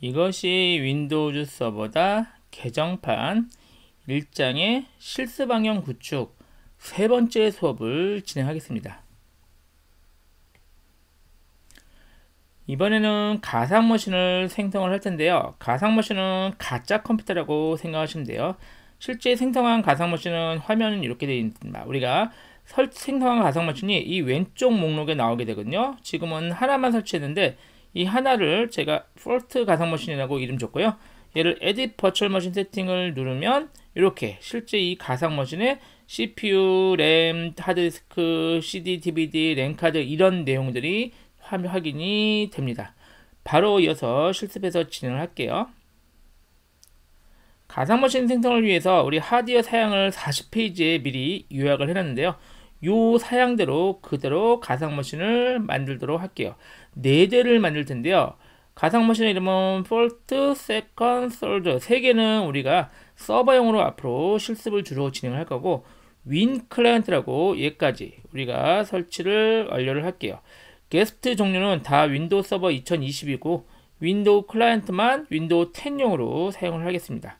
이것이 윈도우즈 서버다 개정판 1장의 실습방향 구축 세 번째 수업을 진행하겠습니다. 이번에는 가상 머신을 생성을 할 텐데요. 가상 머신은 가짜 컴퓨터라고 생각하시면 돼요. 실제 생성한 가상 머신은 화면은 이렇게 되어 있습니다. 우리가 설, 생성한 가상 머신이 이 왼쪽 목록에 나오게 되거든요. 지금은 하나만 설치했는데 이 하나를 제가 폴트 가상 머신이라고 이름 줬고요. 얘를 에딧 버츄얼 머신 세팅을 누르면 이렇게 실제 이 가상 머신에 CPU, 램, 하드디스크, CD, DVD, 랜카드 이런 내용들이 화면 확인이 됩니다. 바로 이어서 실습해서 진행을 할게요. 가상 머신 생성을 위해서 우리 하드웨어 사양을 40페이지에 미리 요약을 해놨는데요. 요 사양대로 그대로 가상 머신을 만들도록 할게요. 4대를 만들 텐데요. 가상 머신의 이름은 first, second, third 3개는 우리가 서버용으로 앞으로 실습을 주로 진행할 거고 윈 클라이언트라고 얘까지 우리가 설치를 완료를 할게요. 게스트 종류는 다 윈도우 서버 2020이고 윈도우 클라이언트만 윈도우 10용으로 사용을 하겠습니다.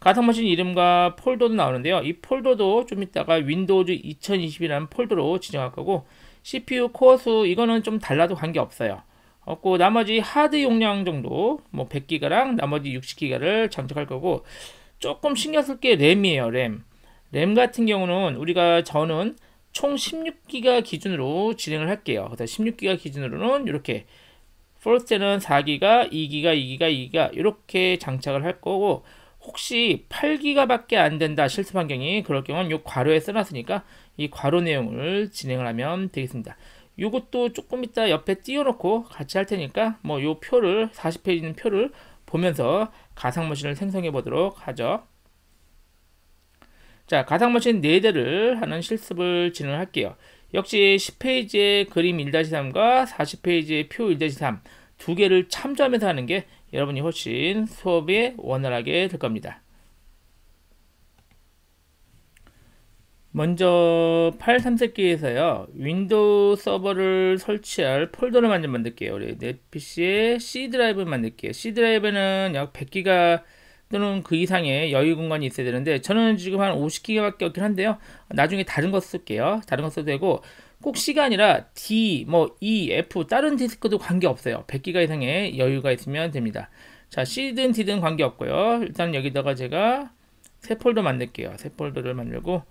가상머신 이름과 폴더도 나오는데요. 이 폴더도 좀 이따가 윈도우즈 2020이라는 폴더로 지정할 거고 CPU 코어 수 이거는 좀 달라도 관계없어요. 없고 나머지 하드 용량 정도 뭐 100기가랑 나머지 60기가를 장착할 거고 조금 신경 쓸게 램이에요. 램. 램 같은 경우는 우리가 저는 총 16기가 기준으로 진행을 할게요. 그래서 16기가 기준으로는 이렇게 플러스는 4기가, 2기가, 2기가, 2기가 이렇게 장착을 할 거고 혹시 8기가밖에 안 된다 실습 환경이 그럴 경우는 이 괄호에 써놨으니까 이 괄호 내용을 진행을 하면 되겠습니다. 이것도 조금 이따 옆에 띄워놓고 같이 할 테니까 뭐 이 표를 40페이지 있는 표를 보면서 가상머신을 생성해 보도록 하죠. 자 가상머신 4대를 하는 실습을 진행할게요. 역시 10페이지의 그림 1-3과 40페이지의 표 1-3 두 개를 참조하면서 하는 게 여러분이 훨씬 수업에 원활하게 될 겁니다. 먼저 8 3세기에서요 윈도우 서버를 설치할 폴더를 먼저 만들게요 우리 내 PC에 C 드라이브 를 만들게요 C 드라이브는 약 100기가 또는 그 이상의 여유 공간이 있어야 되는데 저는 지금 한 50기가밖에 없긴 한데요 나중에 다른 거 쓸게요 다른 거 써도 되고 꼭 C가 D, 뭐 E, F 다른 디스크도 관계없어요. 100기가 이상의 여유가 있으면 됩니다. 자, C든 D든 관계없고요. 일단 여기다가 제가 새 폴더 만들게요. 새 폴더를 만들고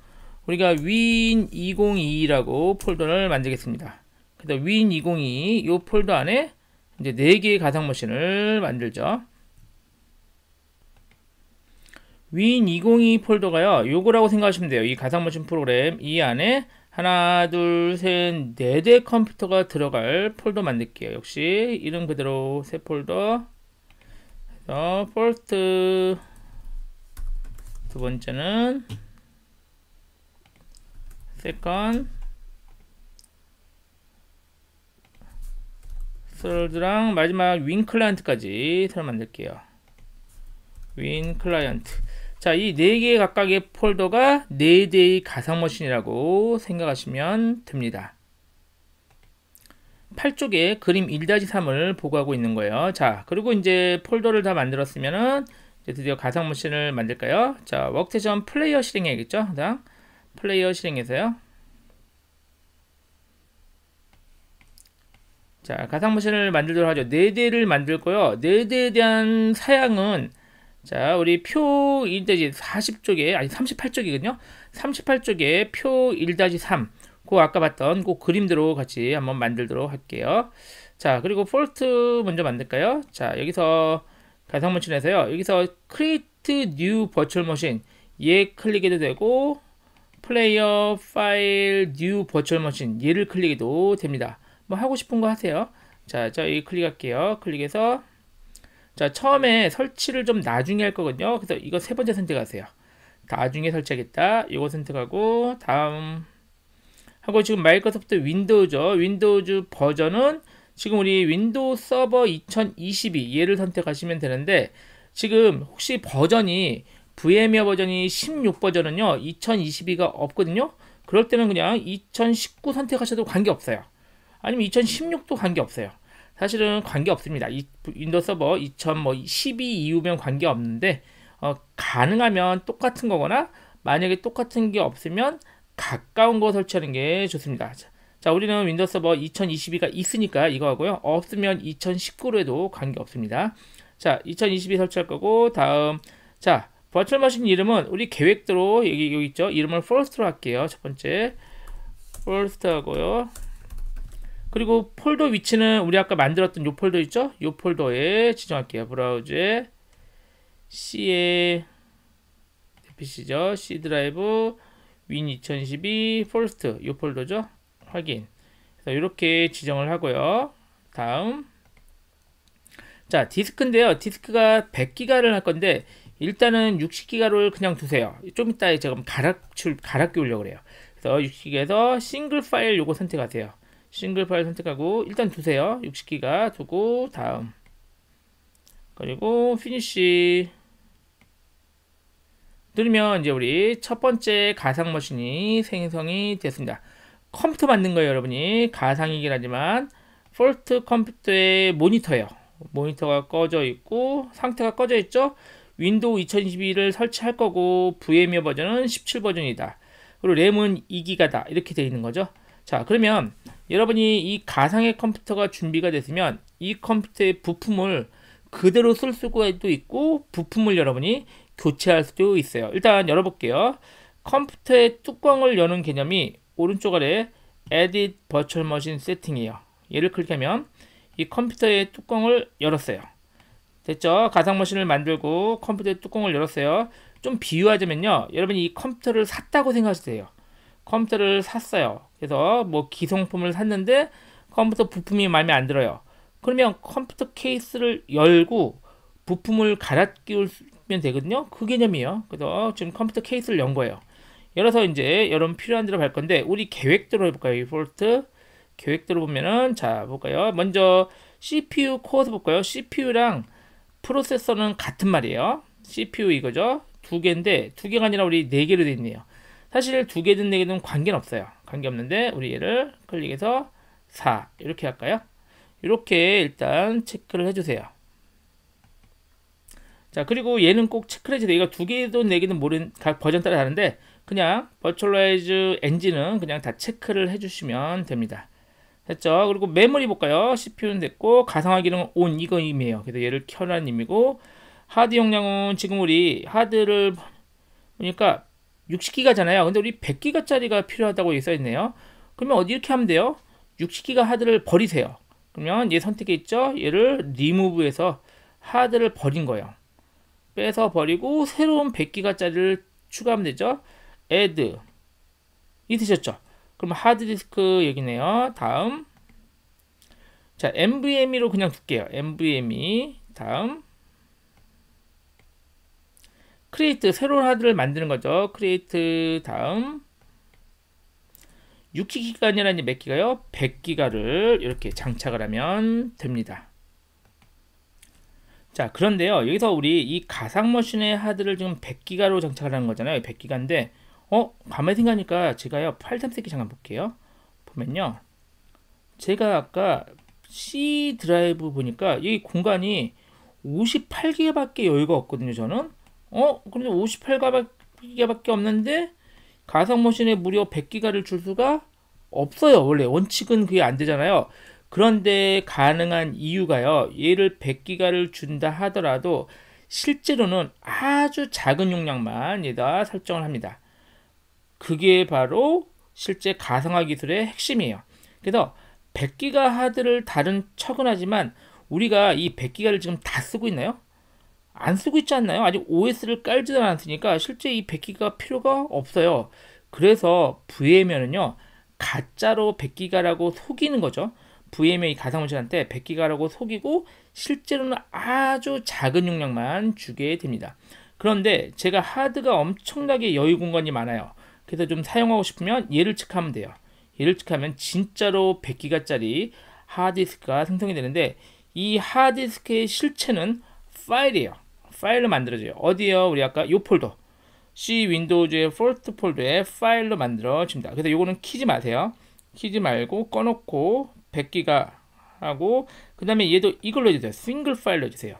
우리가 win2022라고 폴더를 만들겠습니다. 그다음 win2022 이 폴더 안에 이제 4개의 가상 머신을 만들죠. win2022 폴더가요. 요거라고 생각하시면 돼요. 이 가상 머신 프로그램 이 안에 하나, 둘, 셋, 네 대 컴퓨터가 들어갈 폴더 만들게요. 역시 이름 그대로 새 폴더. 그래서 퍼스트 두 번째는 세컨 스월드랑 마지막 윈 클라이언트까지 새로 만들게요. 윈 클라이언트 자, 이 네개의 각각의 폴더가 네 대의 가상 머신이라고 생각하시면 됩니다. 8쪽에 그림 1-3을 보고하고 있는 거예요. 자, 그리고 이제 폴더를 다 만들었으면은 이제 드디어 가상 머신을 만들까요? 자, 워크테이션 플레이어 실행해야겠죠? 항상 플레이어 실행해서요. 자, 가상 머신을 만들도록 하죠. 4대를 만들 거요. 4대에 대한 사양은 자, 우리 표1 40쪽에, 아니 38쪽이거든요. 38쪽에 표 1-3. 그 아까 봤던 그 그림대로 같이 한번 만들도록 할게요. 자, 그리고 폴트 먼저 만들까요? 자, 여기서 가상 머신에서요. 여기서 create new virtual machine. 얘 클릭해도 되고 플레이어 파일 뉴버 w v i r 얘를 클릭해도 됩니다. 뭐 하고 싶은 거 하세요. 자, 저희 클릭할게요. 클릭해서 자, 처음에 설치를 좀 나중에 할 거거든요. 그래서 이거 세 번째 선택하세요. 나중에 설치하겠다. 이거 선택하고 다음 하고 지금 마이크로소프트 윈도우죠. 윈도우즈 버전은 지금 우리 윈도우 서버 2022 얘를 선택하시면 되는데 지금 혹시 버전이 VM웨어 버전이 16버전은요. 2022가 없거든요. 그럴 때는 그냥 2019 선택하셔도 관계없어요. 아니면 2016도 관계없어요. 사실은 관계 없습니다. 이, 윈도우 서버 2012 뭐 이후면 관계 없는데 어, 가능하면 똑같은 거거나 만약에 똑같은 게 없으면 가까운 거 설치하는 게 좋습니다. 자, 우리는 윈도우 서버 2022가 있으니까 이거 하고요. 없으면 2019로 해도 관계 없습니다. 자, 2022 설치할 거고 다음 자, 버츄얼 머신 이름은 우리 계획대로 여기 여기 있죠. 이름을 first로 할게요. 첫 번째 first 하고요. 그리고 폴더 위치는 우리 아까 만들었던 요 폴더 있죠? 요 폴더에 지정할게요. 브라우저에 C에 대 c 죠 C 드라이브 윈 2012 포스트 요 폴더죠? 확인. 그래서 이렇게 지정을 하고요. 다음 자 디스크인데요. 디스크가 100기가를 할 건데 일단은 60기가를 그냥 두세요. 좀 이따 제가 갈아, 갈아 끼우려고 그래요. 그래서 60기가에서 싱글 파일 요거 선택하세요. 싱글 파일 선택하고 일단 두세요. 60기가 두고 다음 그리고 피니쉬 누르면 이제 우리 첫 번째 가상 머신이 생성이 됐습니다. 컴퓨터 만든 거예요, 여러분이. 가상이긴 하지만 폴트 컴퓨터의 모니터예요. 모니터가 꺼져 있고 상태가 꺼져 있죠. 윈도우 2022를 설치할 거고 v m w 어 버전은 17 버전이다. 그리고 램은 2기가다. 이렇게 되어 있는 거죠. 자 그러면 여러분이 이 가상의 컴퓨터가 준비가 됐으면 이 컴퓨터의 부품을 그대로 쓸 수도 있고 부품을 여러분이 교체할 수도 있어요 일단 열어볼게요 컴퓨터의 뚜껑을 여는 개념이 오른쪽 아래 Edit Virtual Machine Setting이에요 얘를 클릭하면 이 컴퓨터의 뚜껑을 열었어요 됐죠? 가상 머신을 만들고 컴퓨터의 뚜껑을 열었어요 좀 비유하자면요 여러분이 이 컴퓨터를 샀다고 생각하세요 컴퓨터를 샀어요. 그래서 뭐 기성품을 샀는데 컴퓨터 부품이 마음에 안 들어요. 그러면 컴퓨터 케이스를 열고 부품을 갈아 끼우면 되거든요. 그 개념이에요. 그래서 지금 컴퓨터 케이스를 연 거예요. 열어서 이제 여러분 필요한 대로 갈 건데 우리 계획대로 해볼까요? 이폴트 계획대로 보면은 자 볼까요? 먼저 CPU 코어서 볼까요? CPU랑 프로세서는 같은 말이에요. CPU 이거죠. 두 개인데 두 개가 아니라 우리 네 개로 돼 있네요. 사실 두 개든 네 개든 관계는 없어요. 관계없는데 우리 얘를 클릭해서 4 이렇게 할까요? 이렇게 일단 체크를 해주세요. 자 그리고 얘는 꼭 체크를 해주세요. 얘가 두 개든 네 개든 모른각 버전 따라 다른데 그냥 버츄얼라이즈 엔진은 그냥 다 체크를 해주시면 됩니다. 됐죠? 그리고 메모리 볼까요? CPU는 됐고 가상화 기능은 온 이거 임이에요. 그래서 얘를 켜라는 의미고 하드 용량은 지금 우리 하드를 보니까 60기가잖아요. 근데 우리 100기가짜리가 필요하다고 써 있네요. 그러면 이렇게 하면 돼요. 60기가 하드를 버리세요. 그러면 얘 선택이 있죠. 얘를 리무브해서 하드를 버린 거예요. 빼서 버리고 새로운 100기가짜리를 추가하면 되죠. add 이 되셨죠? 그럼 하드디스크 얘기네요. 다음 자 NVMe로 그냥 둘게요. NVMe 다음 크리에이트 새로운 하드를 만드는 거죠. 크리에이트 다음 6기가 아니라 이몇 기가요? 100기가를 이렇게 장착을 하면 됩니다. 자 그런데요 여기서 우리 이 가상 머신의 하드를 지금 100기가로 장착을 하는 거잖아요 100기가인데 어? 밤에 생각하니까 제가요 833기 잠깐 볼게요 보면요 제가 아까 C 드라이브 보니까 여기 공간이 58기가밖에 여유가 없거든요 저는 어? 그런데 58기가밖에 없는데 가상 머신에 무려 100기가를 줄 수가 없어요. 원래 원칙은 그게 안 되잖아요. 그런데 가능한 이유가요. 얘를 100기가를 준다 하더라도 실제로는 아주 작은 용량만 얘다 설정을 합니다. 그게 바로 실제 가상화 기술의 핵심이에요. 그래서 100기가 하드를 다른 척은 하지만 우리가 이 100기가를 지금 다 쓰고 있나요? 안 쓰고 있지 않나요? 아직 OS를 깔지도 않았으니까 실제 이 100기가 필요가 없어요. 그래서 VM에는요, 가짜로 100기가라고 속이는 거죠. VMA 가상물질한테 100기가라고 속이고 실제로는 아주 작은 용량만 주게 됩니다. 그런데 제가 하드가 엄청나게 여유 공간이 많아요. 그래서 좀 사용하고 싶으면 얘를 측하면 돼요. 얘를 측하면 진짜로 100기가짜리 하드디스크가 생성이 되는데 이 하드디스크의 실체는 파일이에요. 파일로 만들어져요. 어디요? 우리 아까 요 폴더. C 윈도우즈의 폴트 폴더에 파일로 만들어집니다. 그래서 요거는 키지 마세요. 키지 말고 꺼놓고 100기가 하고 그 다음에 얘도 이걸로 해주세요. 싱글 파일로 해주세요.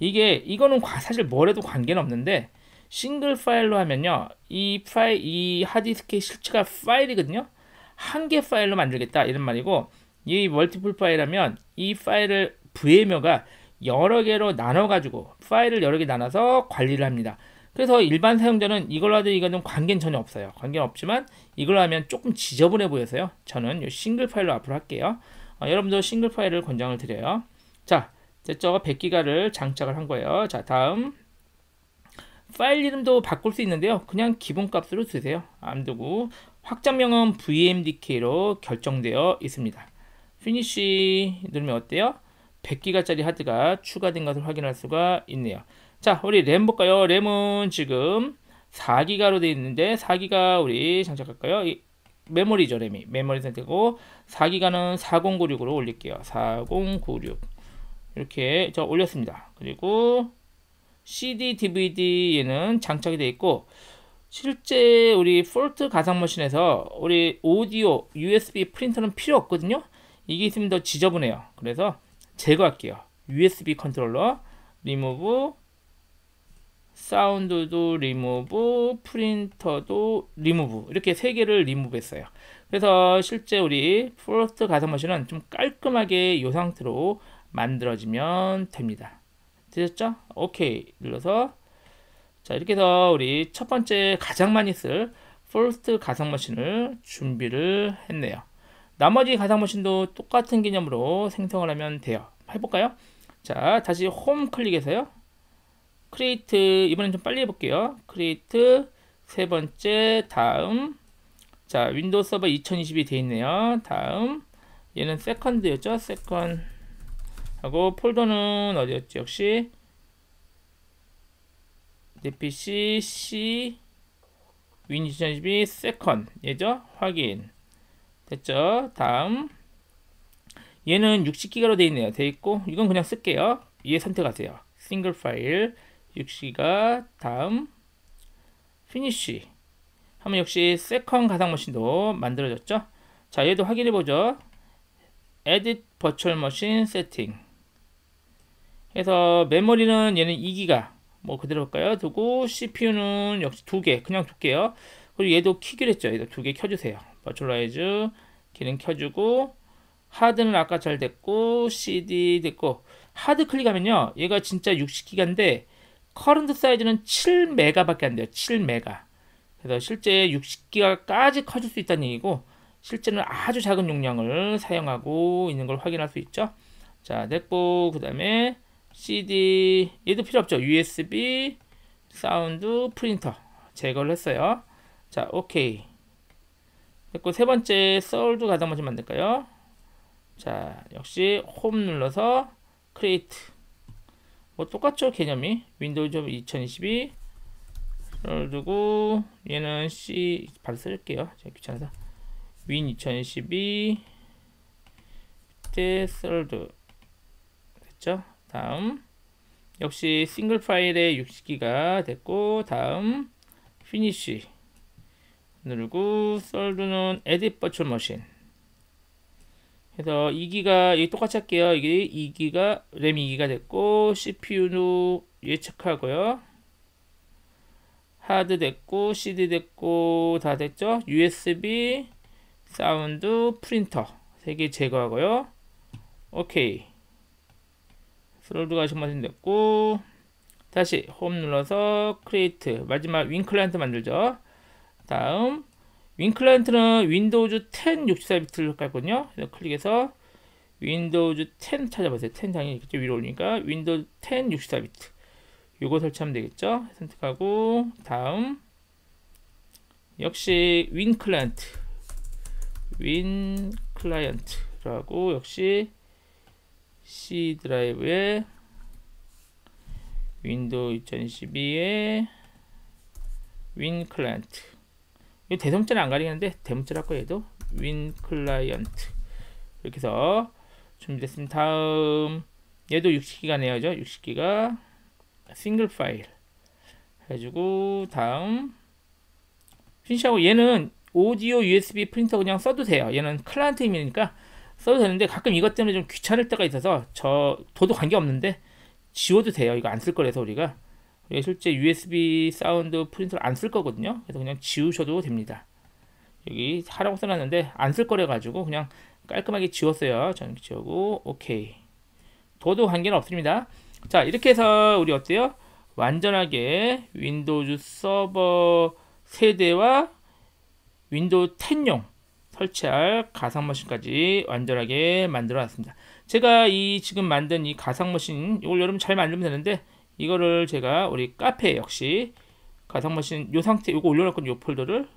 이게 이거는 사실 뭐래도 관계는 없는데 싱글 파일로 하면요. 이 파일, 이 하디스크의 실체가 파일이거든요. 한 개 파일로 만들겠다 이런 말이고 이 멀티플 파일하면 이 파일을 VM어가 여러 개로 나눠가지고 파일을 여러 개 나눠서 관리를 합니다. 그래서 일반 사용자는 이걸로 하든 이거는 관계는 전혀 없어요. 관계는 없지만 이걸로 하면 조금 지저분해 보여서요. 저는 이 싱글 파일로 앞으로 할게요. 어, 여러분도 싱글 파일을 권장을 드려요. 자, 저거 100기가를 장착을 한 거예요. 자, 다음 파일 이름도 바꿀 수 있는데요. 그냥 기본 값으로 쓰세요. 안 되고 확장명은 VMDK로 결정되어 있습니다. 피니쉬 누르면 어때요? 100기가짜리 하드가 추가된 것을 확인할 수가 있네요. 자, 우리 램 볼까요? 램은 지금 4기가로 되어 있는데 4기가 우리 장착할까요? 이, 메모리죠, 램이. 메모리 선택하고 4기가는 4096으로 올릴게요. 4096. 이렇게 저 올렸습니다. 그리고 CD, DVD에는 장착이 되어 있고 실제 우리 폴트 가상머신에서 우리 오디오, USB 프린터는 필요 없거든요. 이게 있으면 더 지저분해요. 그래서 제거할게요. USB 컨트롤러 리무브 사운드도 리무브 프린터도 리무브 이렇게 세 개를 리무브 했어요. 그래서 실제 우리 프로스트 가상머신은 좀 깔끔하게 이 상태로 만들어지면 됩니다. 되셨죠? 오케이 눌러서 자 이렇게 해서 우리 첫 번째 가장 많이 쓸 포스트 가상머신을 준비를 했네요. 나머지 가상머신도 똑같은 개념으로 생성을 하면 돼요. 해볼까요? 자, 다시 홈 클릭해서요. 크리에이트 이번엔 좀 빨리 해볼게요. 크리에이트 세 번째 다음 자 윈도우 서버 2020이 돼 있네요. 다음 얘는 세컨드였죠. 세컨 하고 폴더는 어디였지? 역시 내 PC C 윈2 0 2 0 세컨 얘죠? 확인 됐죠? 다음 얘는 60기가로 되어 있네요. 되어 있고 이건 그냥 쓸게요. 얘 선택하세요. 싱글 파일 60기가 다음 피니쉬 하면 역시 세컨 가상 머신도 만들어졌죠. 자 얘도 확인해 보죠. 에 d 버 t v i r t u a 해서 메모리는 얘는 2기가 뭐 그대로 할까요? 두고 CPU는 역시 두 개 그냥 두게요 그리고 얘도 키기로 했죠. 얘도 두개 켜주세요. 버츄얼라이즈 기능 켜주고 하드는 아까 잘 됐고 CD 됐고 하드 클릭하면요 얘가 진짜 60기가인데 커런트 사이즈는 7메가밖에 안 돼요 7메가 그래서 실제 60기가까지 커질 수 있다는 얘기고 실제는 아주 작은 용량을 사용하고 있는 걸 확인할 수 있죠 자 됐고 그 다음에 CD 얘도 필요 없죠 USB 사운드 프린터 제거를 했어요 자 오케이 됐고 세 번째 서도 가장 먼저 만들까요? 자 역시 홈 눌러서 크리에이트 뭐 똑같죠 개념이 윈도우 점2022를 두고 얘는 C 바로 쓸게요 제가 귀찮아서 윈2 0 2 2 밑에 썰드 됐죠 다음 역시 싱글 파일에 60기가 됐고 다음 피니쉬 누르고 썰두는 에 d 버츄얼 머신 그래서 2기가 여기 똑같이 할게요. 이게 2기가 램 2기가 됐고 CPU도 예측하고요. 하드 됐고 CD 됐고 다 됐죠. USB 사운드 프린터 3개 제거하고요. 오케이. 스롤드 가시면 됐고 다시 홈 눌러서 크리에이트 마지막 윙 클라이언트 만들죠. 다음 윈클라이언트는 윈도우즈 10 64비트를 깔거든요. 그래서 클릭해서 윈도우즈 10 찾아보세요. 10 당연히 있겠 위로 올리니까 윈도우 10 64비트 요거 설치하면 되겠죠. 선택하고 다음 역시 윈 클라이언트 윈 클라이언트라고 역시 C 드라이브에 윈도우 2012에 윈 클라이언트 대성자는안 가리겠는데 대문자라고해도윈 클라이언트 이렇게 해서 준비됐습니다. 다음 얘도 60기가네요. 죠 60기가 싱글 파일 해주고 다음 피시하고 얘는 오디오 USB 프린터 그냥 써도 돼요. 얘는 클라이언트 이니까 써도 되는데 가끔 이것 때문에 좀 귀찮을 때가 있어서 저 저도 관계없는데 지워도 돼요. 이거 안 쓸 거라서 우리가 예, 실제 USB 사운드 프린터를 안 쓸 거거든요. 그래서 그냥 지우셔도 됩니다. 여기 하라고 써놨는데 안 쓸 거래 가지고 그냥 깔끔하게 지웠어요. 저는 지우고 오케이. 도도 관계는 없습니다. 자 이렇게 해서 우리 어때요? 완전하게 윈도우즈 서버 세대와 윈도우 10용 설치할 가상 머신까지 완전하게 만들어 놨습니다. 제가 이 지금 만든 이 가상 머신 이걸 여러분 잘 만들면 되는데 이거를 제가 우리 카페 역시 가상머신 요 상태 요거 올려놨거요요 폴더를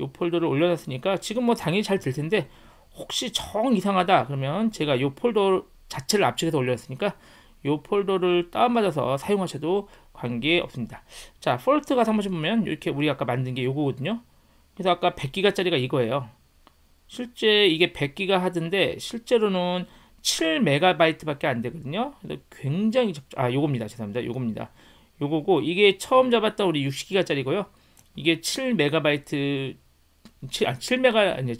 요 폴더를 올려놨으니까 지금 뭐 당연히 잘될 텐데 혹시 정 이상하다 그러면 제가 요 폴더 자체를 압축해서 올려놨으니까 요 폴더를 다운받아서 사용하셔도 관계없습니다. 자, 폴트 가상머신 보면 이렇게 우리 아까 만든 게 요거거든요. 그래서 아까 100기가짜리가 이거예요. 실제 이게 100기가 하던데 실제로는 7메가바이트밖에 안 되거든요. 굉장히 적죠. 아, 요겁니다. 죄송합니다. 요겁니다. 요거고 이게 처음 잡았던 우리 60기가짜리고요. 이게 7메가바이트 7, 아, 7메가 아니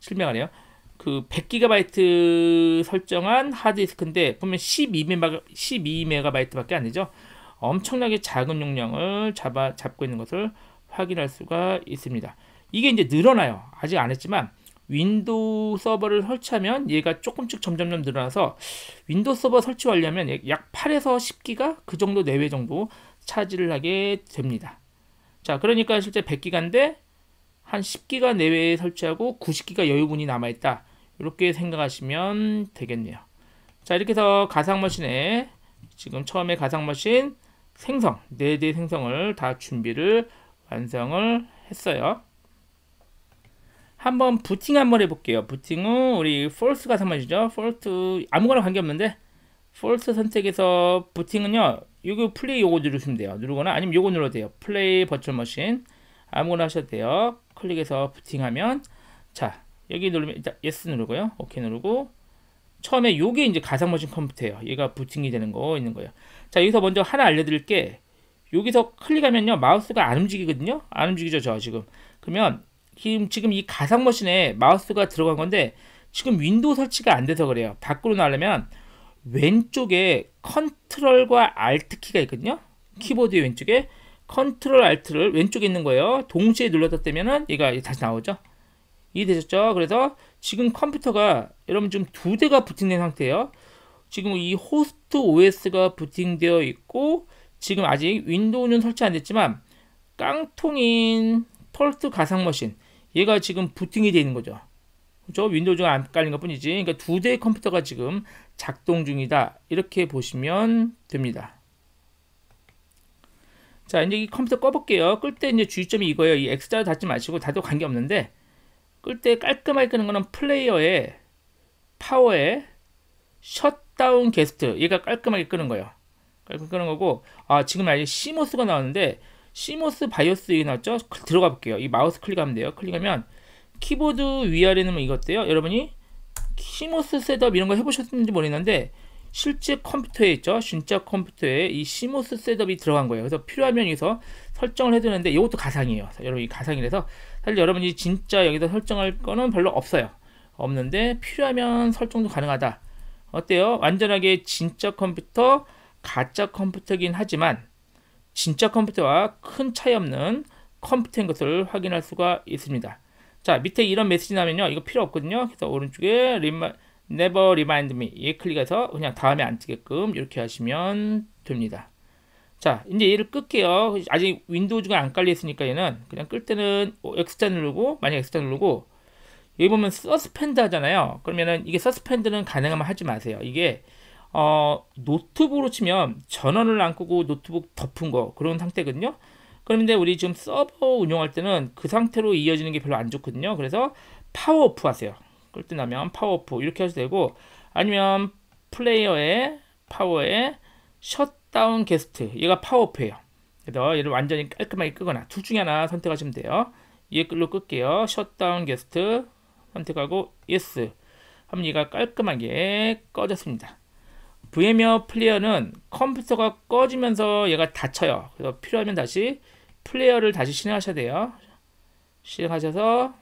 7메가네요. 그 100기가바이트 설정한 하드디스크인데 보면 12메가 12메가바이트밖에 안 되죠. 엄청나게 작은 용량을 잡아 잡고 있는 것을 확인할 수가 있습니다. 이게 이제 늘어나요. 아직 안 했지만 윈도우 서버를 설치하면 얘가 조금씩 점점점 늘어나서 윈도우 서버 설치 하려면약 8에서 10기가 그 정도 내외 정도 차지를 하게 됩니다. 자, 그러니까 실제 100기가인데 한 10기가 내외에 설치하고 90기가 여유분이 남아있다. 이렇게 생각하시면 되겠네요. 자, 이렇게 해서 가상머신에 지금 처음에 가상머신 생성, 4대 생성을 다 준비를 완성을 했어요. 한번 부팅 한번 해볼게요. 부팅 은 우리 false 가서 말이죠. false 아무거나 관계없는데 false 선택에서 부팅은요. 이거 플레이 요거 누르시면 돼요. 누르거나 아니면 요거 눌러도 돼요. 플레이 버츄얼 머신 아무거나 하셔도 돼요. 클릭해서 부팅하면 자 여기 누르면 일단 yes 누르고요. OK 누르고 처음에 요게 이제 가상 머신 컴퓨터예요. 얘가 부팅이 되는 거 있는 거예요. 자 여기서 먼저 하나 알려드릴 게 여기서 클릭하면요 마우스가 안 움직이거든요. 안 움직이죠 저 지금. 그러면 지금, 지금 이 가상 머신에 마우스가 들어간 건데 지금 윈도우 설치가 안 돼서 그래요. 밖으로 나려면 왼쪽에 컨트롤과 알트 키가 있거든요. 키보드 왼쪽에 컨트롤 알트를 왼쪽에 있는 거예요. 동시에 눌렀다 떼면은 얘가 다시 나오죠. 이해되셨죠? 그래서 지금 컴퓨터가 여러분 지금 두 대가 부팅된 상태예요. 지금 이 호스트 OS가 부팅되어 있고 지금 아직 윈도우는 설치 안 됐지만 깡통인 펄스 가상 머신 얘가 지금 부팅이 되어 있는 거죠. 저 그렇죠? 윈도우즈가 안 깔린 것 뿐이지. 그러니까 두 대의 컴퓨터가 지금 작동 중이다. 이렇게 보시면 됩니다. 자, 이제 이 컴퓨터 꺼볼게요. 끌 때 이제 주의점이 이거예요. 이 X자로 닫지 마시고 닫아도 관계없는데 끌 때 깔끔하게 끄는 거는 플레이어의 파워의 셧다운 게스트 얘가 깔끔하게 끄는 거예요. 깔끔 하게 끄는 거고 아 지금 아예 시모스가 나오는데 시모스 바이오스 얘기 나왔죠? 들어가 볼게요. 이 마우스 클릭하면 돼요. 클릭하면 키보드 위아래는 뭐 이것대요. 여러분이 시모스 셋업 이런 거 해보셨는지 모르겠는데 실제 컴퓨터에 있죠. 진짜 컴퓨터에 이 시모스 셋업이 들어간 거예요. 그래서 필요하면 여기서 설정을 해두는데 이것도 가상이에요. 여러분이 가상이라서 사실 여러분이 진짜 여기서 설정할 거는 별로 없어요. 없는데 필요하면 설정도 가능하다. 어때요? 완전하게 진짜 컴퓨터, 가짜 컴퓨터긴 하지만 진짜 컴퓨터와 큰 차이 없는 컴퓨터인 것을 확인할 수가 있습니다. 자 밑에 이런 메시지 나면요 이거 필요 없거든요. 그래서 오른쪽에 리마, Never Remind Me 얘 클릭해서 그냥 다음에 안 뜨게끔 이렇게 하시면 됩니다. 자 이제 얘를 끌게요. 아직 윈도우즈가 안 깔려 있으니까 얘는 그냥 끌 때는 X자 누르고 만약 X자 누르고 여기 보면 서스펜드 하잖아요. 그러면은 이게 서스펜드는 가능하면 하지 마세요. 이게 어, 노트북으로 치면 전원을 안 끄고 노트북 덮은 거 그런 상태거든요. 그런데 우리 지금 서버 운영할 때는 그 상태로 이어지는 게 별로 안 좋거든요. 그래서 파워오프 하세요. 그럴 때 나면 파워오프 이렇게 하셔도 되고 아니면 플레이어의 파워에 셧다운 게스트 얘가 파워오프예요. 그래서 얘를 완전히 깔끔하게 끄거나 둘 중에 하나 선택하시면 돼요. 얘 끌로 끌게요. 셧다운 게스트 선택하고 예스 하면 얘가 깔끔하게 꺼졌습니다. VM웨어 플레이어는 컴퓨터가 꺼지면서 얘가 닫혀요. 그래서 필요하면 다시 플레이어를 다시 실행하셔야 돼요. 실행하셔서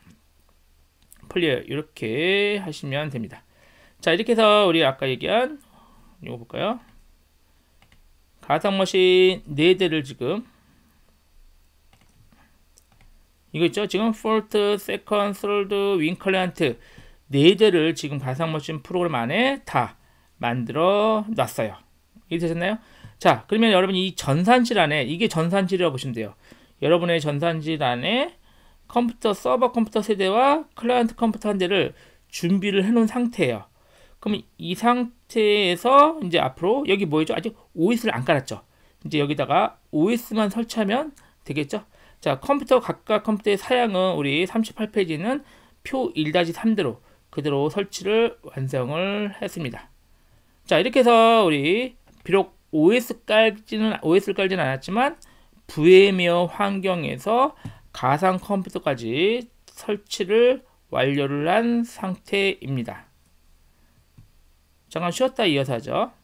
플레이어 이렇게 하시면 됩니다. 자 이렇게 해서 우리 아까 얘기한 이거 볼까요? 가상머신 4대를 지금 이거 있죠? 지금 fault, second, 폴트, 세컨, 솔드, 윙클리언트 4대를 지금 가상머신 프로그램 안에 다 만들어 놨어요. 이해되셨나요? 자, 그러면 여러분 이 전산실 안에 이게 전산실이라고 보시면 돼요. 여러분의 전산실 안에 컴퓨터 서버 컴퓨터 세대와 클라이언트 컴퓨터 한 대를 준비를 해놓은 상태예요. 그럼 이 상태에서 이제 앞으로 여기 뭐였죠? 아직 OS를 안 깔았죠. 이제 여기다가 OS만 설치하면 되겠죠? 자, 컴퓨터 각각 컴퓨터의 사양은 우리 38페이지는 표 1-3대로 그대로 설치를 완성을 했습니다. 자, 이렇게 해서 우리 비록 OS 깔지는 OS를 깔지는 않았지만 VM웨어 환경에서 가상 컴퓨터까지 설치를 완료를 한 상태입니다. 잠깐 쉬었다 이어서 하죠.